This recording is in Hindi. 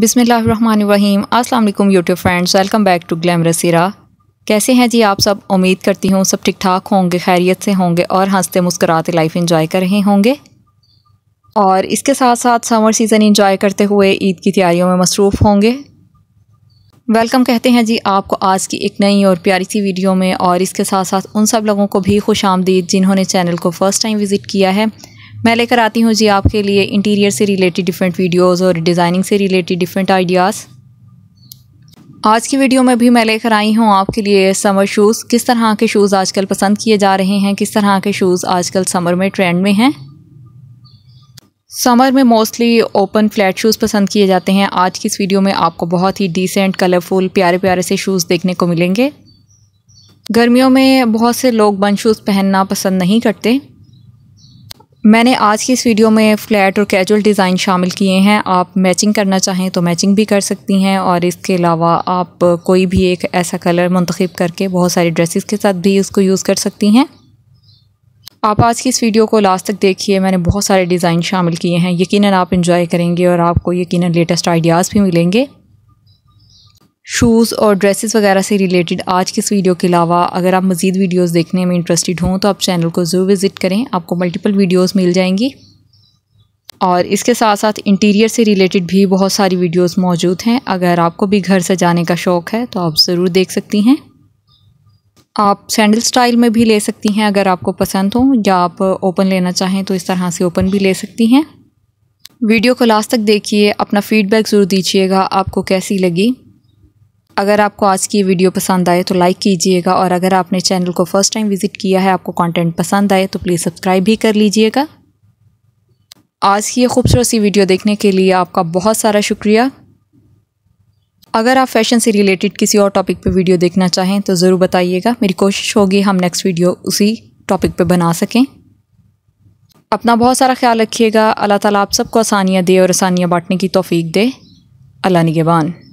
बिसमीम अस्सलाम YouTube friends welcome back to glam रसीरा कैसे हैं जी आप सब उम्मीद करती हूँ सब ठीक ठाक होंगे खैरियत से होंगे और हंसते मुस्कराते लाइफ इंजॉय कर रहे होंगे और इसके साथ साथ समर सीज़न इंजॉय करते हुए ईद की तैयारियों में मसरूफ़ होंगे वेलकम कहते हैं जी आपको आज की एक नई और प्यारी सी वीडियो में और इसके साथ साथ उन सब लोगों को भी खुश आमदीद जिन्होंने चैनल को फ़र्स्ट टाइम विज़िट किया है मैं लेकर आती हूँ जी आपके लिए इंटीरियर से रिलेटेड डिफरेंट वीडियोस और डिज़ाइनिंग से रिलेटेड डिफरेंट आइडियाज़ आज की वीडियो में भी मैं लेकर आई हूँ आपके लिए समर शूज़ किस तरह के शूज़ आजकल पसंद किए जा रहे हैं किस तरह के शूज़ आजकल समर में ट्रेंड में हैं समर में मोस्टली ओपन फ्लैट शूज़ पसंद किए जाते हैं आज की इस वीडियो में आपको बहुत ही डिसेंट कलरफुल प्यारे प्यारे से शूज़ देखने को मिलेंगे गर्मियों में बहुत से लोग बंद शूज़ पहनना पसंद नहीं करते मैंने आज की इस वीडियो में फ्लैट और कैजुअल डिज़ाइन शामिल किए हैं आप मैचिंग करना चाहें तो मैचिंग भी कर सकती हैं और इसके अलावा आप कोई भी एक ऐसा कलर मंतखब करके बहुत सारी ड्रेसेस के साथ भी उसको यूज़ कर सकती हैं आप आज की इस वीडियो को लास्ट तक देखिए मैंने बहुत सारे डिज़ाइन शामिल किए हैं यकीनन आप इंजॉय करेंगे और आपको यकीनन लेटेस्ट आइडियाज़ भी मिलेंगे शूज़ और ड्रेसेस वगैरह से रिलेटेड आज की इस वीडियो के अलावा अगर आप मज़ीद वीडियोस देखने में इंटरेस्टेड हों तो आप चैनल को ज़रूर विज़िट करें आपको मल्टीपल वीडियोस मिल जाएंगी और इसके साथ साथ इंटीरियर से रिलेटेड भी बहुत सारी वीडियोस मौजूद हैं अगर आपको भी घर सजाने का शौक़ है तो आप ज़रूर देख सकती हैं आप सैंडल स्टाइल में भी ले सकती हैं अगर आपको पसंद हो या आप ओपन लेना चाहें तो इस तरह से ओपन भी ले सकती हैं वीडियो को लास्ट तक देखिए अपना फ़ीडबैक ज़रूर दीजिएगा आपको कैसी लगी अगर आपको आज की वीडियो पसंद आए तो लाइक कीजिएगा और अगर आपने चैनल को फर्स्ट टाइम विज़िट किया है आपको कंटेंट पसंद आए तो प्लीज़ सब्सक्राइब भी कर लीजिएगा आज की ये खूबसूरत सी वीडियो देखने के लिए आपका बहुत सारा शुक्रिया अगर आप फैशन से रिलेटेड किसी और टॉपिक पे वीडियो देखना चाहें तो ज़रूर बताइएगा मेरी कोशिश होगी हम नेक्स्ट वीडियो उसी टॉपिक पर बना सकें अपना बहुत सारा ख्याल रखिएगा अल्लाह ताला आप सबको आसानियाँ दे और आसानियाँ बांटने की तोफ़ी दे अल्लाह निगेबान